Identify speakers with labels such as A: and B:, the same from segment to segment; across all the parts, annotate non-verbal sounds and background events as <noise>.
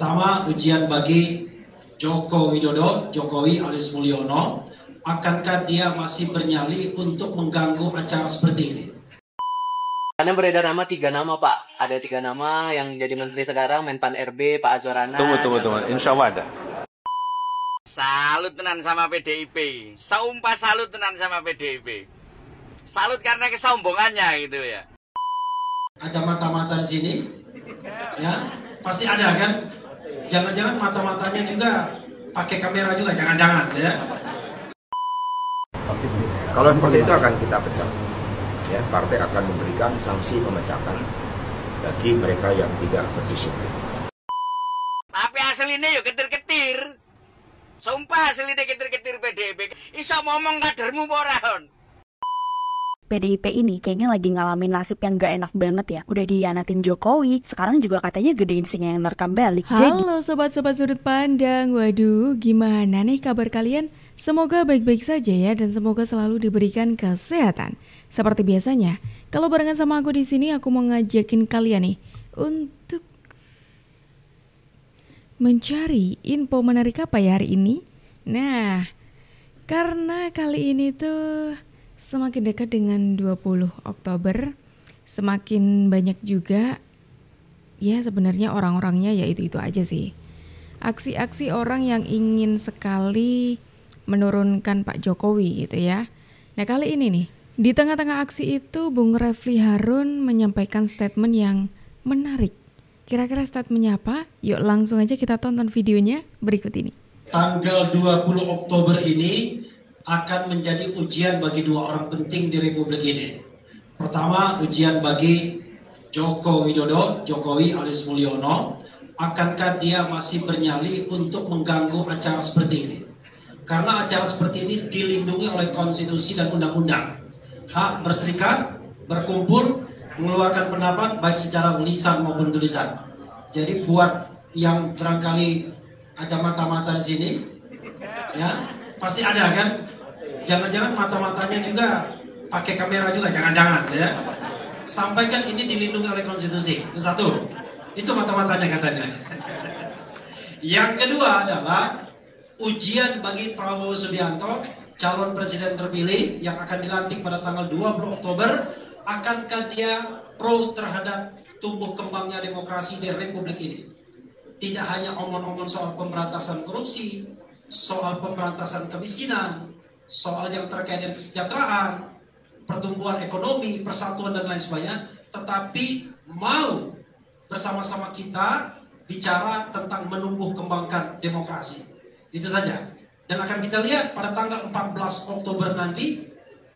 A: Pertama, ujian bagi Joko Widodo, Jokowi alias Mulyono, akankah dia masih bernyali untuk mengganggu acara seperti ini?
B: Karena beredar nama tiga nama Pak, ada tiga nama yang jadi menteri sekarang, Menpan RB, Pak Azwarana. Tunggu, tunggu, tunggu, insya Allah ada. Salut tenan sama PDIP, saumpa salut tenan sama PDIP. Salut karena kesombongannya gitu
A: ya. Ada mata-mata di sini, ya pasti ada kan? jangan-jangan mata-matanya juga pakai kamera juga jangan-jangan ya kalau seperti itu akan kita pecat, ya partai akan memberikan sanksi pemecatan bagi mereka yang tidak berdisiplin
B: tapi hasil ini yuk ketir-ketir sumpah hasil ini ketir-ketir PDP iso ngomong kadermu porahon
C: PDIP ini kayaknya lagi ngalamin nasib yang gak enak banget ya. Udah dianatin Jokowi, sekarang juga katanya gedein sing yang nerkam balik. Halo
D: sobat-sobat sudut pandang, waduh gimana nih kabar kalian? Semoga baik-baik saja ya dan semoga selalu diberikan kesehatan. Seperti biasanya, kalau barengan sama aku di sini aku mau ngajakin kalian nih untuk mencari info menarik apa ya hari ini. Nah, karena kali ini tuh Semakin dekat dengan 20 Oktober, semakin banyak juga ya sebenarnya orang-orangnya ya itu-itu aja sih. Aksi-aksi orang yang ingin sekali menurunkan Pak Jokowi gitu ya. Nah, kali ini nih, di tengah-tengah aksi itu Bung Refli Harun menyampaikan statement yang menarik. Kira-kira statementnya apa? Yuk langsung aja kita tonton videonya berikut ini.
A: Tanggal 20 Oktober ini akan menjadi ujian bagi dua orang penting di Republik ini. Pertama, ujian bagi Joko Widodo, Jokowi alias Mulyono, akankah dia masih bernyali untuk mengganggu acara seperti ini? Karena acara seperti ini dilindungi oleh konstitusi dan undang-undang. Hak berserikat, berkumpul, mengeluarkan pendapat baik secara lisan maupun tulisan. Jadi buat yang barangkali ada mata-mata di sini, ya Pasti ada kan? Jangan-jangan mata-matanya juga pakai kamera juga, jangan-jangan ya. Sampaikan ini dilindungi oleh konstitusi. Itu satu. Itu mata-matanya katanya. <laughs> Yang kedua adalah ujian bagi Prabowo Subianto calon presiden terpilih yang akan dilantik pada tanggal 20 Oktober akankah dia pro terhadap tumbuh kembangnya demokrasi di republik ini tidak hanya omong-omong soal pemberantasan korupsi soal pemberantasan kemiskinan, soal yang terkait dengan kesejahteraan, pertumbuhan ekonomi, persatuan dan lain sebagainya, tetapi mau bersama-sama kita bicara tentang menumbuh kembangkan demokrasi. Itu saja. Dan akan kita lihat pada tanggal 14 Oktober nanti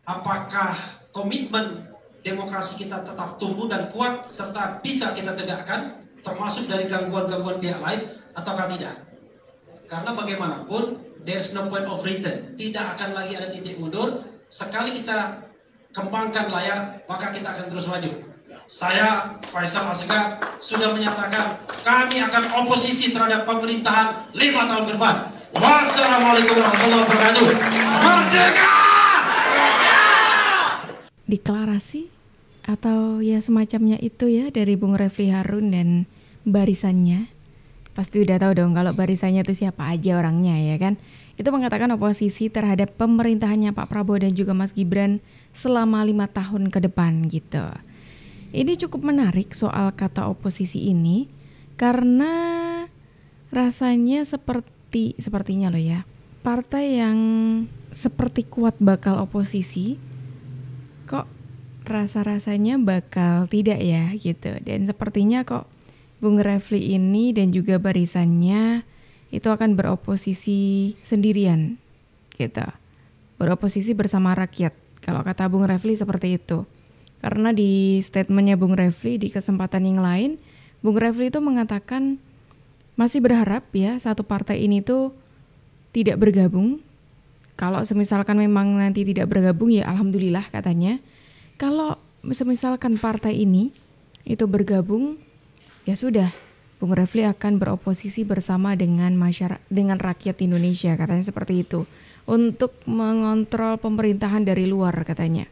A: apakah komitmen demokrasi kita tetap tumbuh dan kuat serta bisa kita tegakkan termasuk dari gangguan-gangguan pihak lain ataukah tidak. Karena bagaimanapun there's no point of return. Tidak akan lagi ada titik mundur. Sekali kita kembangkan layar, maka kita akan terus maju. Saya Faisal Asegaf sudah menyatakan kami akan oposisi terhadap pemerintahan lima tahun ke depan. Wassalamualaikum warahmatullahi wabarakatuh. Merdeka!
D: Deklarasi atau ya semacamnya itu ya dari Bung Refli Harun dan barisannya pasti udah tahu dong kalau barisannya itu siapa aja orangnya ya kan. Itu mengatakan oposisi terhadap pemerintahannya Pak Prabowo dan juga Mas Gibran selama lima tahun ke depan gitu. Ini cukup menarik soal kata oposisi ini karena rasanya seperti sepertinya loh ya partai yang seperti kuat bakal oposisi kok rasa-rasanya bakal tidak ya gitu dan sepertinya kok Bung Refli ini dan juga barisannya itu akan beroposisi sendirian gitu. Beroposisi bersama rakyat. Kalau kata Bung Refli seperti itu. Karena di statementnya Bung Refli di kesempatan yang lain, Bung Refli itu mengatakan masih berharap ya satu partai ini tuh tidak bergabung. Kalau semisalkan memang nanti tidak bergabung ya alhamdulillah katanya. Kalau semisalkan partai ini itu bergabung Ya sudah, Bung Refli akan beroposisi bersama dengan masyarakat dengan rakyat Indonesia katanya seperti itu untuk mengontrol pemerintahan dari luar katanya.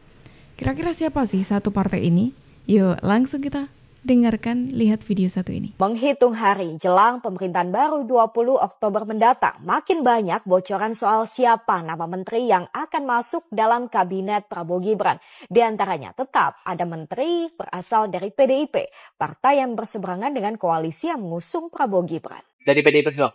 D: Kira-kira siapa sih satu partai ini? Yuk, langsung kita Dengarkan, lihat video satu ini.
C: Menghitung hari jelang pemerintahan baru 20 Oktober mendatang, makin banyak bocoran soal siapa nama menteri yang akan masuk dalam kabinet Prabowo Gibran. Di antaranya tetap ada menteri berasal dari PDIP, partai yang berseberangan dengan koalisi yang mengusung Prabowo Gibran. Dari PDIP, Pak?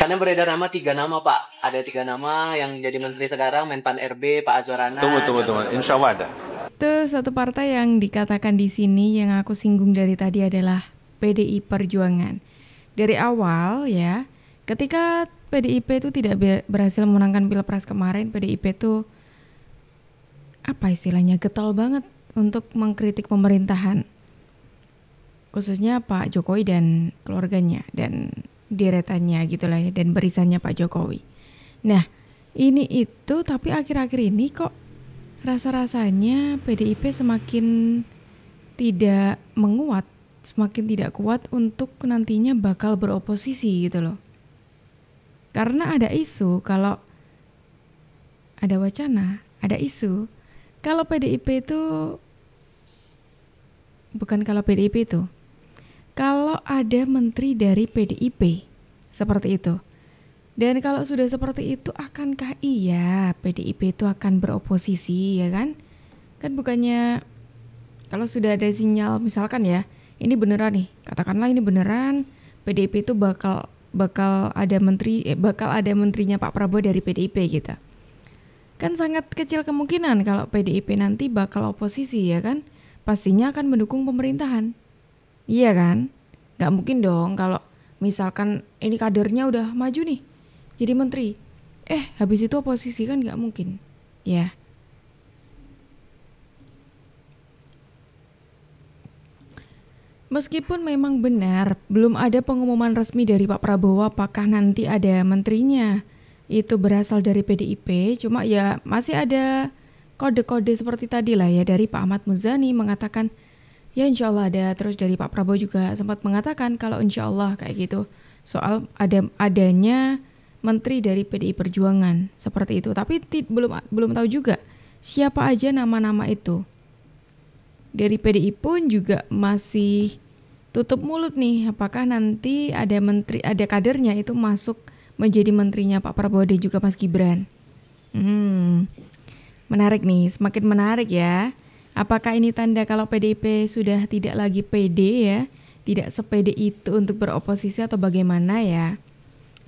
B: Karena beredar nama tiga nama Pak, ada tiga nama yang jadi menteri sekarang, Menpan RB, Pak Azwarana. Tunggu, tunggu, tunggu. Insya
A: Allah ada.
D: Itu satu partai yang dikatakan di sini yang aku singgung dari tadi adalah PDI Perjuangan. Dari awal ya, ketika PDIP itu tidak berhasil memenangkan Pilpres kemarin, PDIP itu apa istilahnya getol banget untuk mengkritik pemerintahan. Khususnya Pak Jokowi dan keluarganya dan deretannya gitulah ya dan barisannya Pak Jokowi. Nah, ini itu tapi akhir-akhir ini kok rasa-rasanya PDIP semakin tidak menguat, semakin tidak kuat untuk nantinya bakal beroposisi gitu loh. Karena ada isu kalau ada wacana, ada isu kalau PDIP itu bukan kalau PDIP itu. Kalau ada menteri dari PDIP seperti itu. Dan kalau sudah seperti itu, akankah iya PDIP itu akan beroposisi, ya kan? Kan bukannya kalau sudah ada sinyal, misalkan ya, ini beneran nih, katakanlah ini beneran, PDIP itu bakal bakal ada menteri, eh, bakal ada menterinya Pak Prabowo dari PDIP gitu. Kan sangat kecil kemungkinan kalau PDIP nanti bakal oposisi, ya kan? Pastinya akan mendukung pemerintahan, iya kan? Gak mungkin dong kalau misalkan ini kadernya udah maju nih, jadi menteri eh habis itu oposisi kan nggak mungkin ya Meskipun memang benar, belum ada pengumuman resmi dari Pak Prabowo apakah nanti ada menterinya. Itu berasal dari PDIP, cuma ya masih ada kode-kode seperti tadi lah ya dari Pak Ahmad Muzani mengatakan ya insya Allah ada. Terus dari Pak Prabowo juga sempat mengatakan kalau insya Allah kayak gitu soal ada adanya menteri dari PDI Perjuangan seperti itu. Tapi belum belum tahu juga siapa aja nama-nama itu. Dari PDI pun juga masih tutup mulut nih apakah nanti ada menteri ada kadernya itu masuk menjadi menterinya Pak Prabowo dan juga Mas Gibran. Hmm. Menarik nih, semakin menarik ya. Apakah ini tanda kalau PDIP sudah tidak lagi PD ya? Tidak sepede itu untuk beroposisi atau bagaimana ya?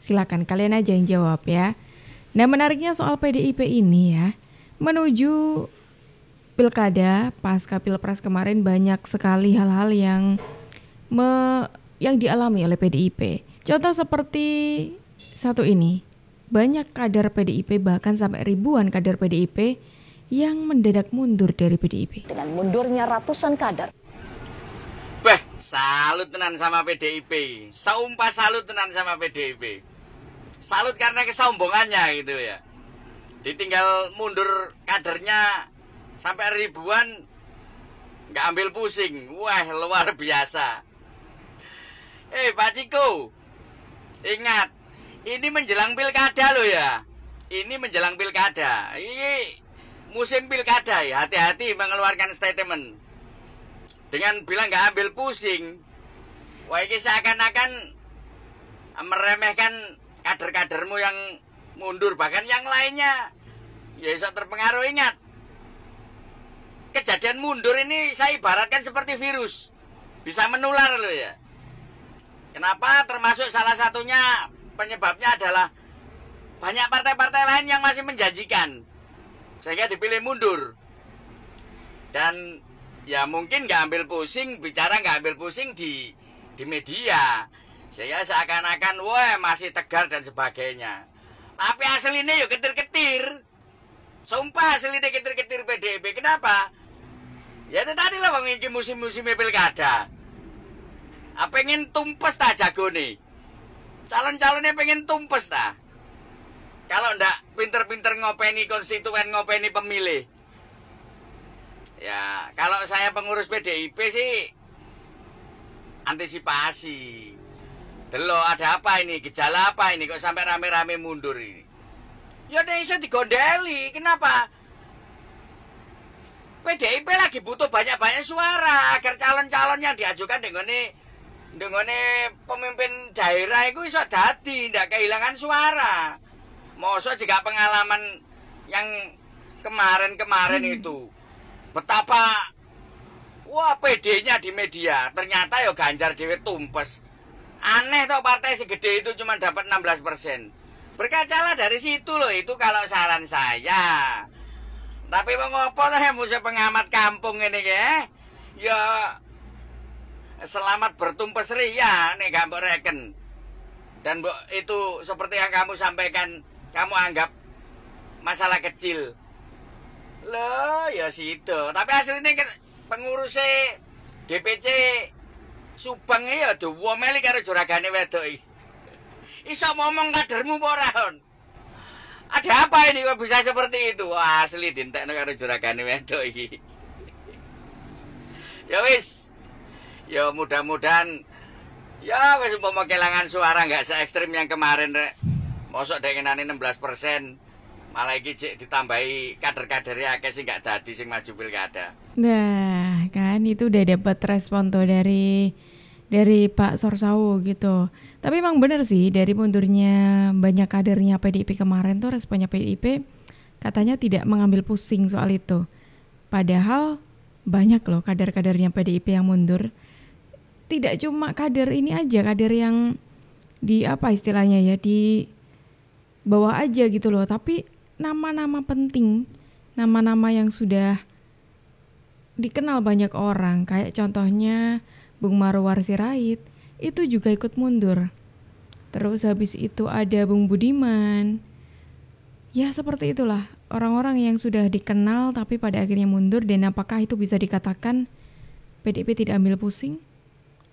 D: Silakan kalian aja yang jawab ya. Nah menariknya soal PDIP ini ya, menuju pilkada pasca pilpres kemarin banyak sekali hal-hal yang me, yang dialami oleh PDIP. Contoh seperti satu ini, banyak kader PDIP bahkan sampai ribuan kader PDIP yang mendadak mundur dari PDIP. Dengan mundurnya ratusan kader.
B: Beh, salut tenan sama PDIP. Saumpa salut tenan sama PDIP salut karena kesombongannya gitu ya ditinggal mundur kadernya sampai ribuan nggak ambil pusing wah luar biasa eh hey, Pak Ciko ingat ini menjelang pilkada lo ya ini menjelang pilkada ini musim pilkada ya hati-hati mengeluarkan statement dengan bilang nggak ambil pusing wah ini seakan-akan meremehkan kader-kadermu yang mundur bahkan yang lainnya ya bisa terpengaruh ingat kejadian mundur ini saya ibaratkan seperti virus bisa menular loh ya kenapa termasuk salah satunya penyebabnya adalah banyak partai-partai lain yang masih menjanjikan sehingga dipilih mundur dan ya mungkin nggak ambil pusing bicara nggak ambil pusing di di media saya seakan-akan wah masih tegar dan sebagainya. Tapi hasil ini yuk ketir-ketir. Sumpah hasil ini ketir-ketir PDIP. Kenapa? Ya itu tadi lah wong iki musim-musim pilkada. Apa ah, ingin tumpes tak jago nih? Calon-calonnya pengen tumpes tak? Kalau ndak pinter-pinter ngopeni konstituen, ngopeni pemilih. Ya, kalau saya pengurus PDIP sih antisipasi. Delo ada apa ini? Gejala apa ini? Kok sampai rame-rame mundur ini? Ya di digondeli. Kenapa? PDIP lagi butuh banyak-banyak suara agar calon-calon yang diajukan dengan ini dengan ini pemimpin daerah itu bisa dadi tidak kehilangan suara. Masa juga pengalaman yang kemarin-kemarin hmm. itu betapa wah PD-nya di media ternyata ya Ganjar Dewi tumpes Aneh toh partai segede itu cuma dapat 16%. persen Berkacalah dari situ loh, itu kalau saran saya. Tapi mau ngopo toh yang musuh pengamat kampung ini ya? Ya selamat bertumpes ria nih gambar reken. Dan bu, itu seperti yang kamu sampaikan, kamu anggap masalah kecil. Loh, ya situ. Tapi hasil ini pengurusnya DPC Subang tuh, aja ya meli karo juragane wedok Iso ngomong kadermu borahon Ada apa ini kok bisa seperti itu? Wah, asli dintekno karo juragane wedok iki. ya wis. Ya mudah-mudahan ya wis mau kehilangan suara nggak se ekstrim yang kemarin rek. Mosok dengenane persen malah iki cek ditambahi kader-kadernya akeh sing gak dadi sing maju pilkada.
D: Nah, kan itu udah dapat respon tuh dari dari Pak Sorsawo gitu. Tapi emang benar sih dari mundurnya banyak kadernya PDIP kemarin tuh responnya PDIP katanya tidak mengambil pusing soal itu. Padahal banyak loh kader-kadernya PDIP yang mundur. Tidak cuma kader ini aja, kader yang di apa istilahnya ya di bawah aja gitu loh, tapi nama-nama penting, nama-nama yang sudah dikenal banyak orang kayak contohnya Bung Marwar Sirait itu juga ikut mundur. Terus habis itu ada Bung Budiman. Ya seperti itulah orang-orang yang sudah dikenal tapi pada akhirnya mundur dan apakah itu bisa dikatakan PDIP tidak ambil pusing?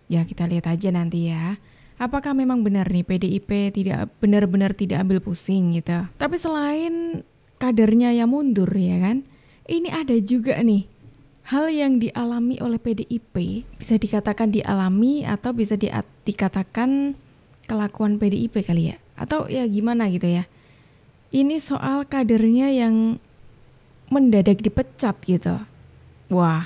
D: Ya kita lihat aja nanti ya. Apakah memang benar nih PDIP tidak benar-benar tidak ambil pusing gitu. Tapi selain kadernya yang mundur ya kan, ini ada juga nih hal yang dialami oleh PDIP bisa dikatakan dialami atau bisa di, dikatakan kelakuan PDIP kali ya atau ya gimana gitu ya ini soal kadernya yang mendadak dipecat gitu
C: wah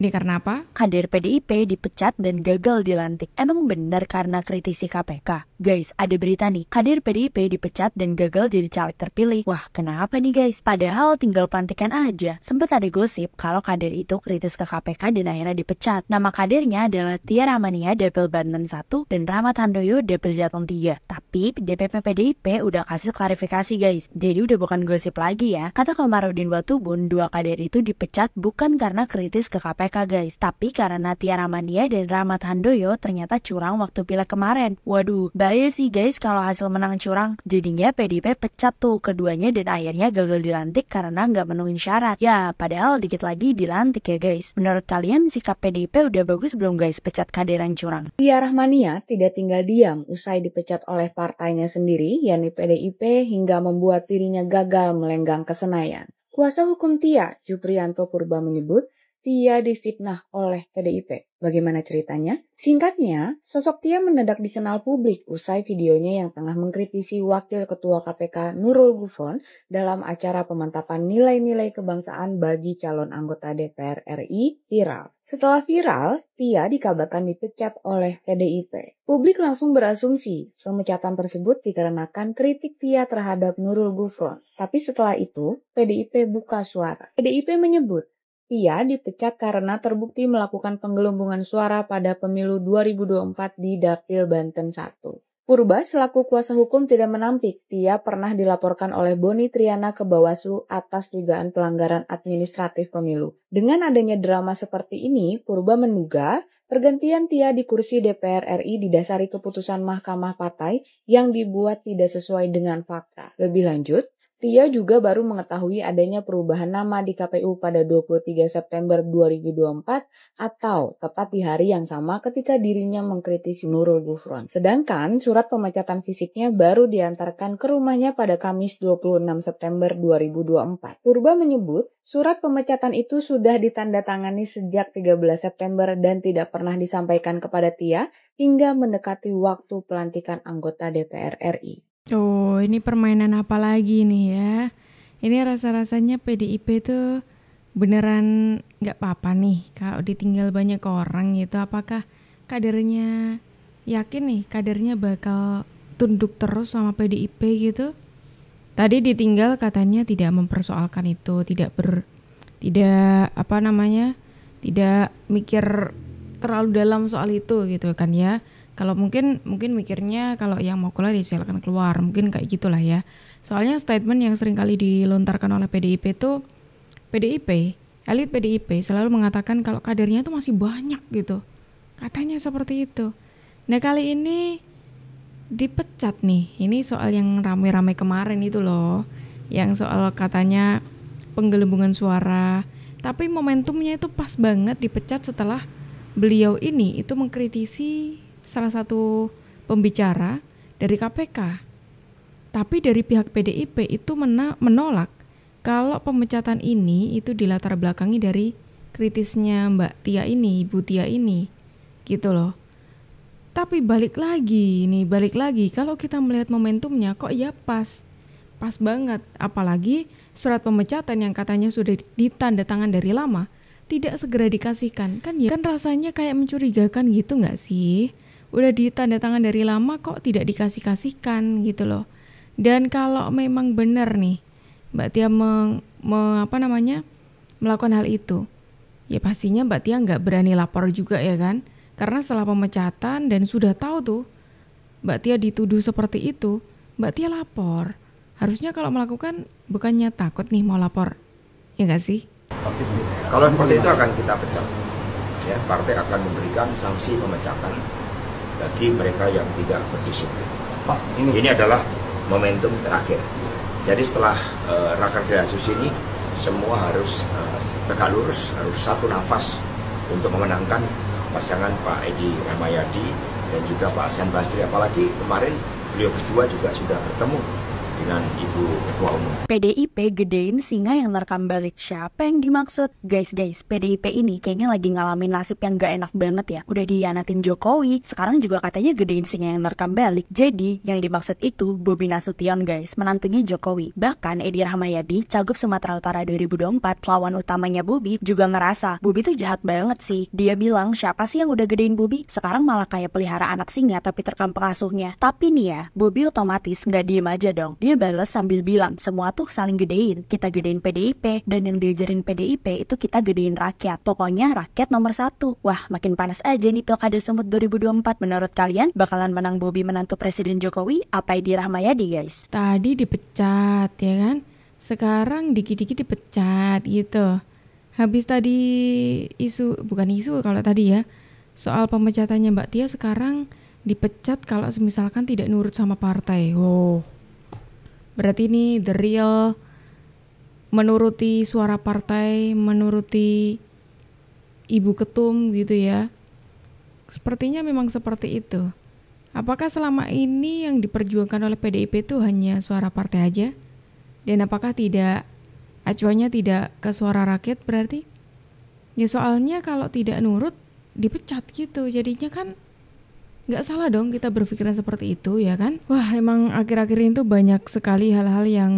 C: ini karena apa? Kader PDIP dipecat dan gagal dilantik. Emang benar karena kritisi KPK? Guys, ada berita nih. Kadir PDIP dipecat dan gagal jadi caleg terpilih. Wah, kenapa nih guys? Padahal tinggal pelantikan aja. Sempet ada gosip kalau Kadir itu kritis ke KPK dan akhirnya dipecat. Nama Kadirnya adalah Tia Ramania Dapil Banten 1 dan Rahmat Handoyo Dapil Jateng 3. Tapi DPP PDIP udah kasih klarifikasi guys. Jadi udah bukan gosip lagi ya. Kata Komarudin Watubun, dua Kadir itu dipecat bukan karena kritis ke KPK guys. Tapi karena Tia Ramania dan Rahmat Handoyo ternyata curang waktu pilek kemarin. Waduh, bahaya sih guys kalau hasil menang curang. Jadinya PDIP pecat tuh keduanya dan akhirnya gagal dilantik karena nggak menuhin syarat. Ya, padahal dikit lagi dilantik ya guys. Menurut kalian sikap PDIP udah bagus belum guys pecat kaderan curang?
E: Ria Rahmania tidak tinggal diam usai dipecat oleh partainya sendiri, yakni PDIP hingga membuat dirinya gagal melenggang ke Senayan. Kuasa hukum Tia, Juprianto Purba menyebut, Tia difitnah oleh PDIP. Bagaimana ceritanya? Singkatnya, sosok Tia mendadak dikenal publik usai videonya yang tengah mengkritisi Wakil Ketua KPK Nurul Gufron dalam acara pemantapan nilai-nilai kebangsaan bagi calon anggota DPR RI viral. Setelah viral, Tia dikabarkan dipecat oleh PDIP. Publik langsung berasumsi pemecatan tersebut dikarenakan kritik Tia terhadap Nurul Gufron. Tapi setelah itu, PDIP buka suara. PDIP menyebut ia dipecat karena terbukti melakukan penggelembungan suara pada pemilu 2024 di Dapil Banten 1. Purba selaku kuasa hukum tidak menampik Tia pernah dilaporkan oleh Boni Triana ke Bawaslu atas dugaan pelanggaran administratif pemilu. Dengan adanya drama seperti ini, Purba menduga pergantian Tia di kursi DPR RI didasari keputusan Mahkamah Partai yang dibuat tidak sesuai dengan fakta. Lebih lanjut, Tia juga baru mengetahui adanya perubahan nama di KPU pada 23 September 2024 atau tepat di hari yang sama ketika dirinya mengkritisi Nurul Gufron. Sedangkan surat pemecatan fisiknya baru diantarkan ke rumahnya pada Kamis 26 September 2024. Purba menyebut surat pemecatan itu sudah ditandatangani sejak 13 September dan tidak pernah disampaikan kepada Tia hingga mendekati waktu pelantikan anggota DPR RI.
D: Oh, ini permainan apa lagi nih ya? Ini rasa-rasanya PDIP tuh beneran nggak apa-apa nih kalau ditinggal banyak orang gitu. Apakah kadernya yakin nih kadernya bakal tunduk terus sama PDIP gitu? Tadi ditinggal katanya tidak mempersoalkan itu, tidak ber tidak apa namanya? tidak mikir terlalu dalam soal itu gitu kan ya. Kalau mungkin mungkin mikirnya kalau yang mau keluar ya silakan keluar, mungkin kayak gitulah ya. Soalnya statement yang sering kali dilontarkan oleh PDIP itu PDIP, elit PDIP selalu mengatakan kalau kadernya itu masih banyak gitu. Katanya seperti itu. Nah, kali ini dipecat nih. Ini soal yang rame-rame kemarin itu loh. Yang soal katanya penggelembungan suara. Tapi momentumnya itu pas banget dipecat setelah beliau ini itu mengkritisi salah satu pembicara dari KPK. Tapi dari pihak PDIP itu menolak kalau pemecatan ini itu dilatar belakangi dari kritisnya Mbak Tia ini, Ibu Tia ini. Gitu loh. Tapi balik lagi nih, balik lagi kalau kita melihat momentumnya kok ya pas. Pas banget, apalagi surat pemecatan yang katanya sudah ditanda tangan dari lama tidak segera dikasihkan kan ya kan rasanya kayak mencurigakan gitu nggak sih udah ditanda tangan dari lama kok tidak dikasih-kasihkan gitu loh. Dan kalau memang benar nih, Mbak Tia meng, meng apa namanya melakukan hal itu, ya pastinya Mbak Tia nggak berani lapor juga ya kan? Karena setelah pemecatan dan sudah tahu tuh, Mbak Tia dituduh seperti itu, Mbak Tia lapor. Harusnya kalau melakukan bukannya takut nih mau lapor, ya nggak sih?
A: Kalau seperti itu akan kita pecat, ya partai akan memberikan sanksi pemecatan
B: bagi mereka yang tidak berdisiplin. Pak, ini. ini adalah momentum terakhir. Jadi setelah uh, eh, rakerda asus ini, semua harus uh, tegak lurus, harus satu nafas untuk memenangkan pasangan Pak Edi Ramayadi
A: dan juga Pak Hasan Basri. Apalagi kemarin beliau berdua juga sudah bertemu dengan Ibu Ketua Umum.
C: PDIP gedein singa yang nerekam balik. Siapa yang dimaksud? Guys, guys, PDIP ini kayaknya lagi ngalamin nasib yang gak enak banget ya. Udah dianatin Jokowi, sekarang juga katanya gedein singa yang nerekam balik. Jadi, yang dimaksud itu Bobi Nasution guys, menantunya Jokowi. Bahkan Edi Rahmayadi, Cagup Sumatera Utara 2024, lawan utamanya Bobi, juga ngerasa Bobi tuh jahat banget sih. Dia bilang, siapa sih yang udah gedein Bobi? Sekarang malah kayak pelihara anak singa tapi terkam pengasuhnya. Tapi nih ya, Bobi otomatis nggak diem aja dong. Dia dia balas sambil bilang semua tuh saling gedein kita gedein PDIP dan yang diajarin PDIP itu kita gedein rakyat pokoknya rakyat nomor satu wah makin panas aja nih pilkada Sumut 2024 menurut kalian bakalan menang Bobi menantu Presiden Jokowi apa yang Rahmayadi guys tadi
D: dipecat ya kan sekarang dikit-dikit dipecat gitu habis tadi isu bukan isu kalau tadi ya soal pemecatannya Mbak Tia sekarang dipecat kalau misalkan tidak nurut sama partai. Oh. Berarti ini the real menuruti suara partai, menuruti ibu ketum gitu ya. Sepertinya memang seperti itu. Apakah selama ini yang diperjuangkan oleh PDIP itu hanya suara partai aja? Dan apakah tidak acuannya tidak ke suara rakyat berarti? Ya soalnya kalau tidak nurut dipecat gitu. Jadinya kan nggak salah dong kita berpikiran seperti itu ya kan wah emang akhir-akhir ini tuh banyak sekali hal-hal yang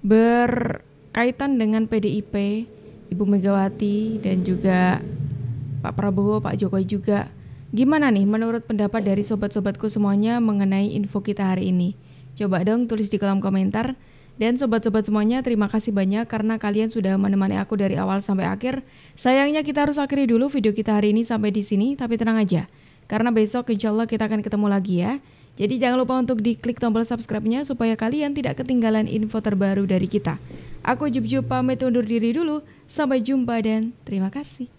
D: berkaitan dengan PDIP Ibu Megawati dan juga Pak Prabowo, Pak Jokowi juga. Gimana nih menurut pendapat dari sobat-sobatku semuanya mengenai info kita hari ini? Coba dong tulis di kolom komentar. Dan sobat-sobat semuanya terima kasih banyak karena kalian sudah menemani aku dari awal sampai akhir. Sayangnya kita harus akhiri dulu video kita hari ini sampai di sini, tapi tenang aja. Karena besok insya Allah kita akan ketemu lagi ya. Jadi jangan lupa untuk diklik tombol subscribe-nya supaya kalian tidak ketinggalan info terbaru dari kita. Aku Jub Jub pamit undur diri dulu. Sampai jumpa dan terima kasih.